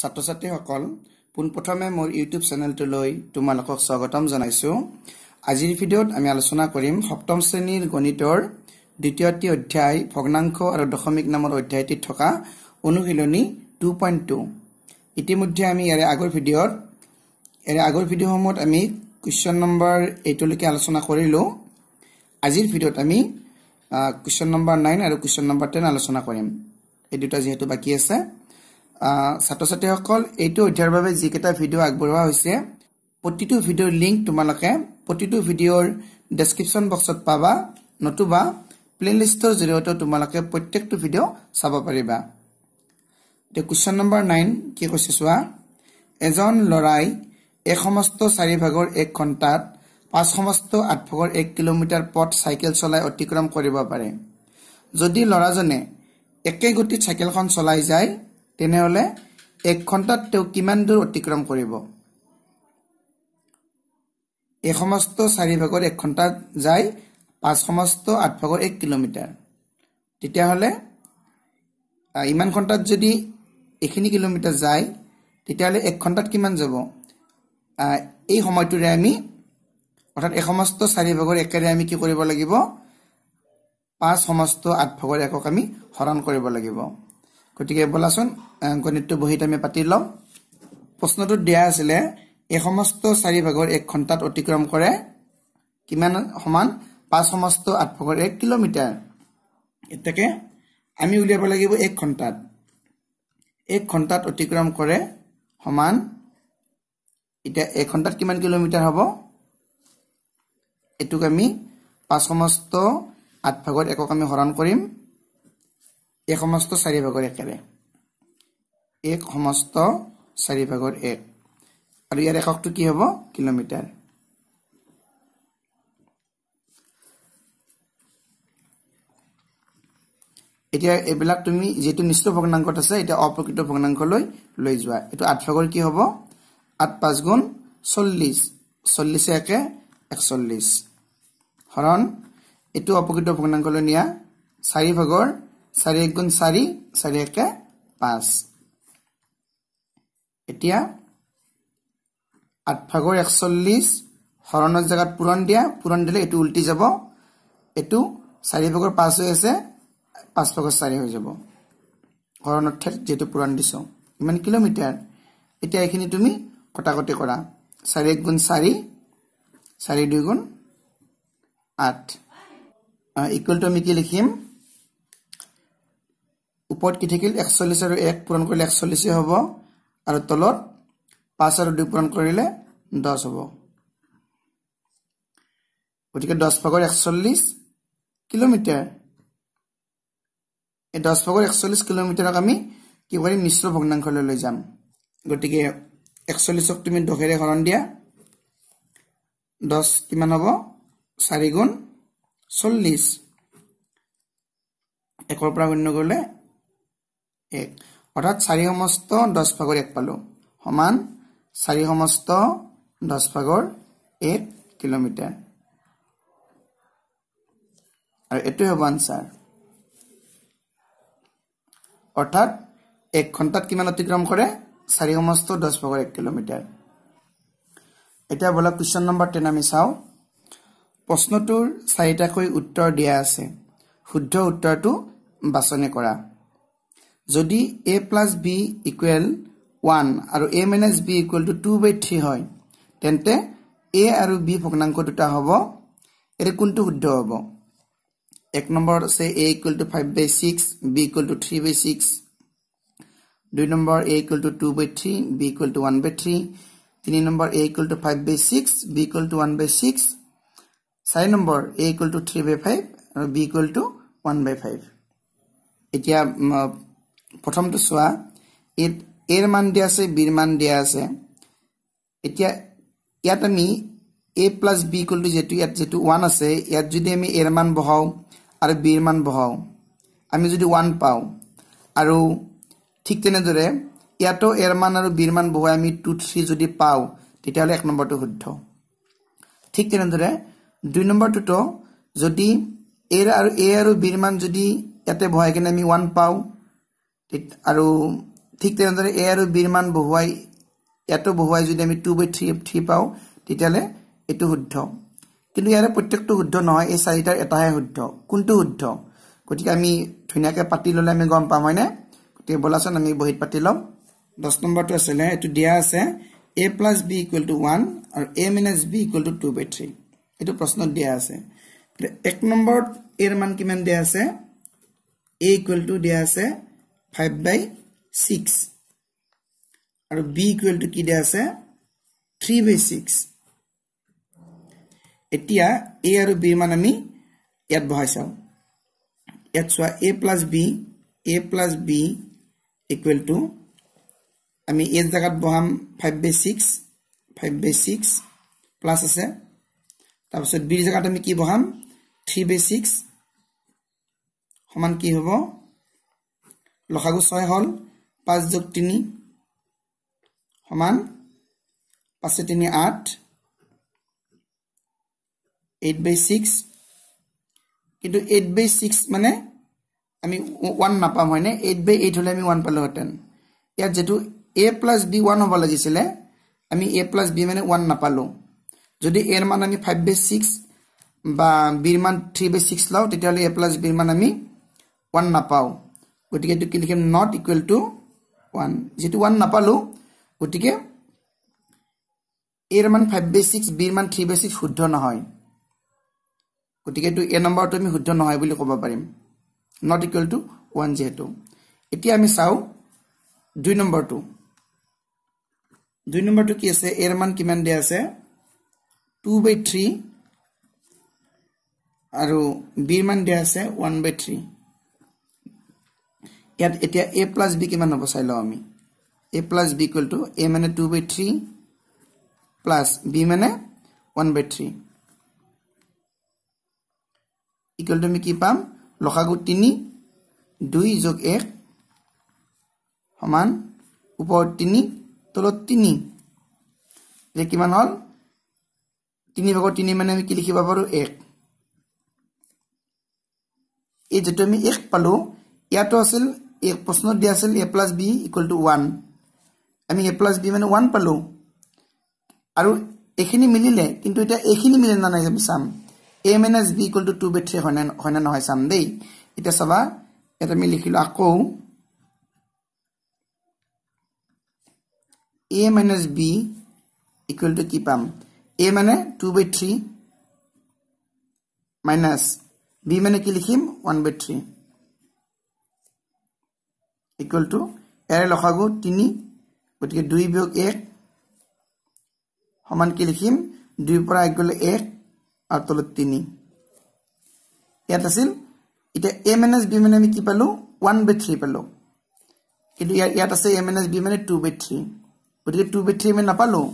ছাত্ৰ ছাত্ৰীসকল পোনপ্ৰথমে মোৰ ইউটিউব চেনেলটোলৈ তোমালোকক স্বাগতম জনাইছোঁ আজিৰ ভিডিঅ'ত আমি আলোচনা কৰিম সপ্তম শ্ৰেণীৰ গণিতৰ দ্বিতীয়টি অধ্যায় ভগ্নাংশ আৰু দশমিক নামৰ অধ্যায়টিত থকা অনুশীলনী টু পইণ্ট টু ইতিমধ্যে আমি ইয়াৰে আগৰ ভিডিঅ'ত ইয়াৰে আগৰ ভিডিঅ'সমূহত আমি কুৱেশ্যন নম্বৰ এইটলৈকে আলোচনা কৰিলোঁ আজিৰ ভিডিঅ'ত আমি কুৱেশ্যন নম্বৰ নাইন আৰু কুৱেশ্যন নম্বৰ টেন আলোচনা কৰিম এই দুটা যিহেতু বাকী আছে ছাত্ৰ ছাত্ৰীসকল এইটো অধ্যায়ৰ বাবে যিকেইটা ভিডিঅ' আগবঢ়োৱা হৈছে প্ৰতিটো ভিডিঅ'ৰ লিংক তোমালোকে প্ৰতিটো ভিডিঅ'ৰ ডেছক্ৰিপশ্যন বক্সত পাবা নতুবা প্লেলিষ্টৰ জৰিয়তে তোমালোকে প্ৰত্যেকটো ভিডিঅ' চাব পাৰিবা এতিয়া কুৱেশ্যন নম্বৰ নাইন কি কৈছে চোৱা এজন ল'ৰাই এক সমস্ত চাৰি ভাগৰ এক ঘণ্টাত পাঁচ সমস্ত আঠ ভাগৰ এক কিলোমিটাৰ পথ চাইকেল চলাই অতিক্ৰম কৰিব পাৰে যদি ল'ৰাজনে একে গতিত চাইকেলখন চলাই যায় তেনেহ'লে এক ঘণ্টাত তেওঁ কিমান দূৰ অতিক্ৰম কৰিব এক সমস্ত চাৰি ভাগৰ এক ঘণ্টা যায় পাঁচ সমস্ত আঠ ভাগৰ এক কিলোমিটাৰ তেতিয়াহ'লে ইমান ঘণ্টাত যদি এইখিনি কিলোমিটাৰ যায় তেতিয়াহ'লে এক ঘণ্টাত কিমান যাব এই সময়টোৰে আমি অৰ্থাৎ এই সমস্ত চাৰি ভাগৰ একেৰে আমি কি কৰিব লাগিব পাঁচ সমস্ত আঠ ভাগৰ একক আমি হৰণ কৰিব লাগিব গতিকে ব'লাচোন গণিতটো বহীত আমি পাতি লওঁ প্ৰশ্নটোত দিয়া আছিলে এই সমস্ত চাৰি ভাগৰ এক ঘণ্টাত অতিক্ৰম কৰে কিমান সমান পাঁচ সমস্ত আঠ ভাগৰ এক কিলোমিটাৰ এতিয়াকে আমি উলিয়াব লাগিব এক ঘণ্টাত এক ঘণ্টাত অতিক্ৰম কৰে সমান এতিয়া এক ঘণ্টাত কিমান কিলোমিটাৰ হ'ব এইটোক আমি পাঁচ সমস্ত আঠ ভাগত একক আমি হৰণ কৰিম এক সমস্ত চাৰি ভাগৰ একেৰে এক সমস্ত চাৰি ভাগৰ এক আৰু ইয়াৰ এককটো কি হ'ব কিলোমিটাৰ এতিয়া এইবিলাক তুমি যিটো নিশ্চিত ভগ্নাংকত আছে এতিয়া অপ্ৰকৃত ভগ্নাংকলৈ লৈ যোৱা এইটো আঠ ভাগৰ কি হ'ব আঠ পাঁচ গুণ চল্লিছ চল্লিছে একে একচল্লিছ হৰণ এইটো অপ্ৰকৃত ভগ্নাংকলৈ নিয়া চাৰি চাৰি এক গুণ চাৰি চাৰি একে পাঁচ এতিয়া আঠভাগৰ একচল্লিছ হৰণৰ জেগাত পূৰণ দিয়া পূৰণ দিলে এইটো উল্টি যাব এইটো চাৰি ভাগৰ পাঁচ হৈ আছে পাঁচ ভাগৰ চাৰি হৈ যাব হৰণৰ ঠাইত যিহেতু পূৰণ দিছোঁ ইমান কিলোমিটাৰ এতিয়া এইখিনি তুমি কটাকটি কৰা চাৰি এক গুণ চাৰি চাৰি দুই গুণ আঠ ইকুৱেলটো আমি কি লিখিম ওপৰত কি থাকিল একচল্লিছ আৰু এক পূৰণ কৰিলে একচল্লিছে হ'ব আৰু তলত পাঁচ আৰু দুই পূৰণ কৰিলে দহ হ'ব গতিকে দহ ভাগৰ একচল্লিছ কিলোমিটাৰ এই দহ ভাগৰ একচল্লিছ কিলোমিটাৰক আমি কি কৰিম মিশ্ৰ ভগ্নাংশলৈ লৈ যাম গতিকে একচল্লিছক তুমি দহেৰে হৰণ দিয়া দহ কিমান হ'ব চাৰি গুণ চল্লিছ একৰ পৰা শূন্য কৰিলে এক অৰ্থাৎ চাৰি সমস্ত দহ ভাগৰ এক পালোঁ সমান চাৰি সমস্ত দহ ভাগৰ এক কিলোমিটাৰ আৰু এইটোৱে হ'ব আনচাৰ অৰ্থাৎ এক ঘণ্টাত কিমান অতিক্ৰম কৰে চাৰি সমস্ত দহ ভাগৰ এক কিলোমিটাৰ এতিয়া বোলা কুৱেশ্যন নম্বৰ টেন আমি চাওঁ প্ৰশ্নটোৰ চাৰিটাকৈ উত্তৰ দিয়া আছে শুদ্ধ উত্তৰটো বাছনি কৰা যদি A plus B equal one আৰু A minus B equal to two by three হয় তেন্তে এ আৰু বি ভগ্নাংক দুটা হ'ব এতিয়া কোনটো শুদ্ধ হ'ব এক নম্বৰত আছে A equal to five by six B equal to three by six দুই number A equal to two by three B equal to one by three তিনি number A equal to five by six B equal to one by six চাৰি number A equal to three by five আৰু B equal to one by five এতিয়া প্ৰথমটো চোৱা ইয়াত এৰ মান দিয়া আছে বিৰ মান দিয়া আছে এতিয়া ইয়াত আমি এ প্লাছ বি কলটো যিহেতু ইয়াত যিটো ওৱান আছে ইয়াত যদি আমি এৰ মান বহাওঁ আৰু বিৰ মান বহাওঁ আমি যদি ওৱান পাওঁ আৰু ঠিক তেনেদৰে ইয়াতো এৰ মান আৰু বিৰ মান বহুৱাই আমি টু থ্ৰী যদি পাওঁ তেতিয়াহ'লে এক নম্বৰটো শুদ্ধ ঠিক তেনেদৰে দুই নম্বৰটোতো যদি এৰ আৰু এ আৰু বিৰ যদি ইয়াতে বহাই কিনে আমি ওৱান পাওঁ আৰু ঠিক তেনেদৰে এ আৰু বিৰ মান বহুৱাই এটো বহুৱাই যদি আমি টু বাই থ্ৰী থ্ৰী পাওঁ তেতিয়াহ'লে এইটো শুদ্ধ কিন্তু ইয়াৰে প্ৰত্যেকটো শুদ্ধ নহয় এই চাৰিটাৰ এটাহে শুদ্ধ কোনটো শুদ্ধ গতিকে আমি ধুনীয়াকৈ পাতি ল'লে আমি গম পাম হয়নে গতিকে ব'লাচোন আমি বহীত পাতি ল'ম দহ নম্বৰটো আছিলে এইটো দিয়া আছে A plus B equal to one আৰু A minus B equal to two by three এইটো প্ৰশ্নত দিয়া আছে এক নম্বৰত এৰ মান কিমান দিয়া আছে এ ইকুৱেল টু দিয়া আছে 5 by 6 আৰু b equal to কি দিয়া আছে 3 by 6 এতিয়া a আৰু b মান আমি ইয়াত বহাইছাও ইয়াত চোৱা a plus b a plus b equal to আমি a জাগাত বহাম 5 by 6 5 by 6 প্লাস আছে তাৰপিছত b জাগাত আমি কি বহাম 3 by 6 সমান কি হ'ব লসাগু ছয় হ'ল পাঁচ যোগ তিনি সমান পাঁচে তিনি আঠ এইট বাই ছিক্স কিন্তু এইট বাই ছিক্স মানে আমি ওৱান নাপাম হয়নে এইট বাই এইট হ'লে আমি ওৱান পালোহেঁতেন ইয়াত যিটো এ প্লাছ বি ওৱান হ'ব লাগিছিলে আমি এ প্লাছ বি মানে ওৱান নাপালোঁ যদি এৰ মান আমি ফাইভ বাই ছিক্স বা বিৰ মান থ্ৰী বাই ছিক্স লওঁ তেতিয়াহ'লে এ প্লাছ বিৰ মান আমি ওৱান নাপাওঁ গতিকে এইটো কি লিখিম নট ইকুৱেল টু ওৱান যিটো ওৱান নাপালো গতিকে এ মান ফাইভ বাই ছিক্স বিৰ মান থ্ৰী বাই ছিক্স শুদ্ধ নহয় গতিকে এইটো এ নম্বৰটো আমি শুদ্ধ নহয় বুলি ক'ব পাৰিম নট ইকুৱেল টু ওৱান যিহেতু এতিয়া আমি চাওঁ দুই নম্বৰটো দুই নম্বৰটো কি আছে এৰ মান কিমান দিয়া আছে টু বাই থ্ৰী আৰু বিৰ মান দিয়া আছে ওৱান বাই থ্ৰী ইয়াত এতিয়া এ প্লাছ বি কিমান হ'ব চাই লওঁ আমি A plus B equal to A মানে two by three plus B মানে one by three equal to আমি কি পাম লখাগু তিনি দুই যোগ এক সমান ওপৰত তিনি তলত তিনি এতিয়া কিমান হ'ল তিনি ভাগৰ তিনি মানে আমি কি লিখিব পাৰোঁ এক এই যিটো আমি এক পালোঁ ইয়াতো আছিল প্ৰশ্নত দিয়া আছিল এ plus B equal to one আমি এ প্লাছ বি মানে ওৱান পালোঁ আৰু এইখিনি মিলিলে কিন্তু এতিয়া এইখিনি মিলে নে নাই আমি চাম A minus B equal to two by three হয়নে হয়নে নহয় চাম দেই এতিয়া চাবা ইয়াত আমি লিখিলোঁ আকৌ A minus B equal to কি পাম এ মানে two by three minus B মানে কি লিখিম one by three equal to এৰে লখাগু তিনি গতিকে দুই বিয়োগ এক সমান কি লিখিম দুইৰ পৰা এক গ'লে এক আৰু তলত তিনি ইয়াত আছিল এতিয়া এ মাইনাছ বি মানে আমি কি পালোঁ ওৱান বাই থ্ৰী পালোঁ কিন্তু ইয়াৰ ইয়াত আছে এ মাইনাছ বি মানে টু বাই থ্ৰী গতিকে টু বাই থ্ৰী আমি নাপালোঁ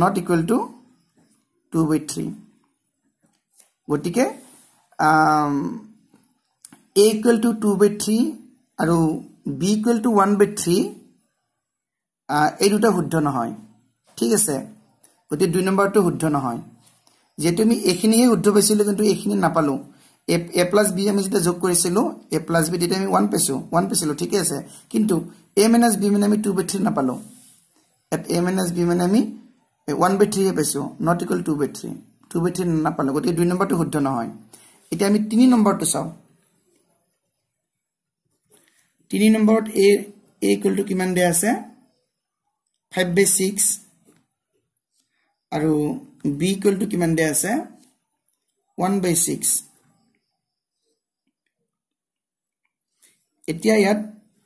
not equal to two by three গতিকে A equal to two by three আৰু B equal to one by three এই দুটা শুদ্ধ নহয় ঠিক আছে গতিকে দুই নম্বৰটো শুদ্ধ নহয় যিহেতু আমি এইখিনিয়ে শুদ্ধ পাইছিলোঁ কিন্তু এইখিনি নাপালোঁ এ এ প্লাছ বি আমি যেতিয়া যোগ কৰিছিলোঁ এ প্লাছ বি তেতিয়া আমি ওৱান পাইছোঁ ওৱান পাইছিলোঁ ঠিকে আছে কিন্তু এ মাইনাছ বি মানে আমি টু বাই থ্ৰী নাপালোঁ এ মাইনাছ বি মানে আমি ওৱান বাই থ্ৰীহে পাইছোঁ not equal two by three two by three নাপালোঁ গতিকে দুই নম্বৰটো শুদ্ধ নহয় এতিয়া আমি তিনি নম্বৰটো চাওঁ তিনি নম্বৰত এ এ কুলটো কিমান দে আছে ফাইভ বাই ছিক্স আৰু বি কুলটো কিমান দে আছে ওৱান বাই ছিক্স এতিয়া ইয়াত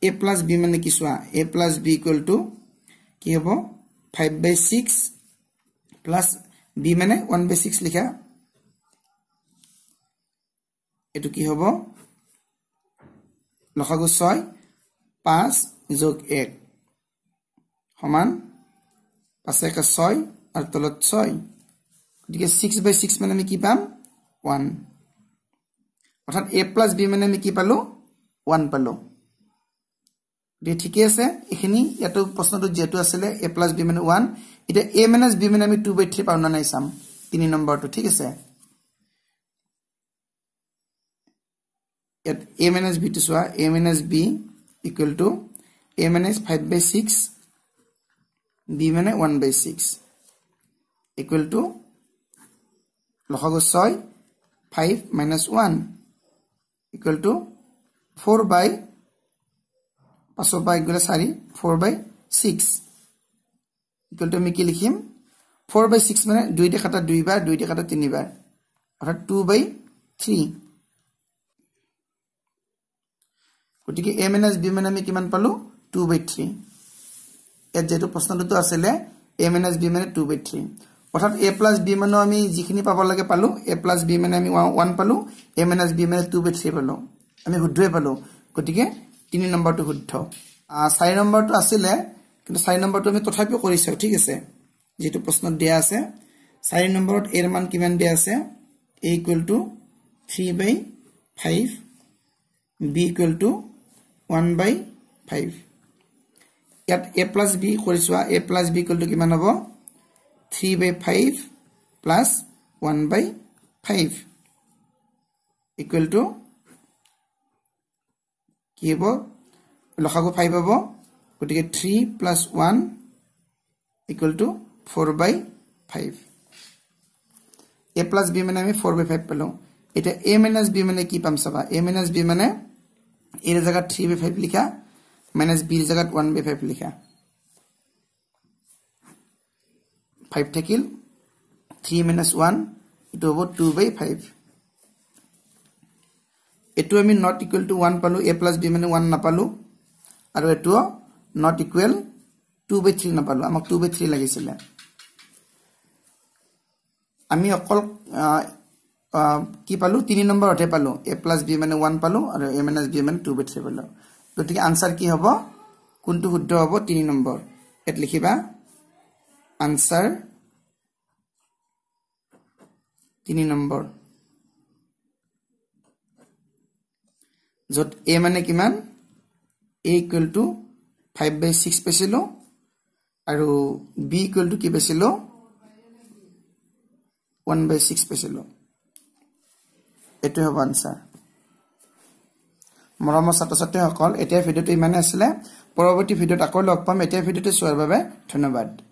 এ প্লাছ বি মানে কি চোৱা এ প্লাছ বি কুৱেলটো কি হ'ব five by six plus B মানে ওৱান বাই ছিক্স লিখা এইটো কি হ'ব লখাগু ছয় পাঁচ যোগ এক সমান পাঁচ একে ছয় আৰু তলত ছয় গতিকে ছিক্স বাই ছিক্স মানে আমি কি পাম ওৱান অৰ্থাৎ এ প্লাছ বি মানে আমি কি পালোঁ ওৱান পালোঁ গতিকে ঠিকেই আছে এইখিনি ইয়াতো প্ৰশ্নটো যিহেতু আছিলে এ প্লাছ বি মানে ওৱান এতিয়া এ মাইনাছ বি মানে আমি টু বাই থ্ৰী পাওঁ নে নাই চাম তিনি নম্বৰটো ঠিক আছে ইয়াত এ মাইনাছ বিটো চোৱা A minus B equal to A মানে ফাইভ বাই ছিক্স বি মানে one by six equal to লখাগু ছয় five minus one equal to four by পাছৰ পৰা ইকুৱেল চাৰি four by six equal to আমি কি লিখিম ফ'ৰ বাই ছিক্স মানে দুইটা কাটা দুইবাৰ দুইটা কাটা তিনিবাৰ অৰ্থাৎ টু বাই থ্ৰী গতিকে এ মাইনাছ বি মানে আমি কিমান পালো টু বাই থ্ৰী ইয়াত যিহেতু প্ৰশ্নটোতো আছিলে এ মাইনাছ বি মানে টু বাই থ্ৰী অৰ্থাৎ এ প্লাছ বি মানে আমি যিখিনি পাব লাগে পালোঁ এ প্লাছ বি মানে আমি ওৱান পালোঁ এ মাইনাছ বি মানে টু বাই থ্ৰী পালোঁ আমি শুদ্ধই পালোঁ গতিকে তিনি নম্বৰটো শুদ্ধ চাৰি নম্বৰটো আছিলে কিন্তু চাৰি নম্বৰটো আমি তথাপিও কৰিছোঁ ঠিক আছে যিটো প্ৰশ্নত দিয়া আছে চাৰি নম্বৰত এৰ মান কিমান দিয়া আছে A equal to three by five B equal to one by five ইয়াত এ প্লাছ বি কৰি চোৱা এ প্লাছ বি কলটো কিমান হ'ব three by five plus one by five equal to কি হ'ব লখাগু ফাইভ হ'ব গতিকে three plus one equal to four by five A plus B মানে আমি ফ'ৰ বাই ফাইভ পালোঁ এতিয়া এ মাইনাছ বি মানে কি পাম চাবা এ মাইনাছ বি মানে এর জায়গা থ্রি বাই ফাইভ লিখা মাইনাস বির জায়গা ওয়ান বাই ফাইভ লিখা ফাইভ থাকিল থ্রি মাইনাস ওয়ান এটা হব টু বাই ফাইভ এটো আমি নট ইকুয়েল টু ওয়ান পালো এ প্লাস বি মানে ওয়ান নাপালো আর এটো not equal to by three নাপালো আমাক টু বাই থ্রি লাগেছিল আমি অকল কি পালো তিনি নম্বৰতহে পালো এ প্লাছ বি মানে ওৱান পালো আৰু এ মাইনাছ বি মানে টু বাই থ্ৰী পালো গতিকে আনচাৰ কি হ'ব কোনটো শুদ্ধ হ'ব তিনি নম্বৰ ইয়াত লিখিবা আনচাৰ তিনি নম্বৰ য'ত এ মানে কিমান A equal to five by six পাইছিলোঁ আৰু বি ইকুৱেল টু কি পাইছিলোঁ ওৱান বাই ছিক্স পাইছিলোঁ এইটোৱে হ'ব আনচাৰ মৰমৰ ছাত্ৰ ছাত্ৰীসকল এতিয়া ভিডিঅ'টো ইমানেই আছিলে পৰৱৰ্তী ভিডিঅ'ত আকৌ লগ পাম এতিয়া ভিডিঅ'টো চোৱাৰ বাবে ধন্যবাদ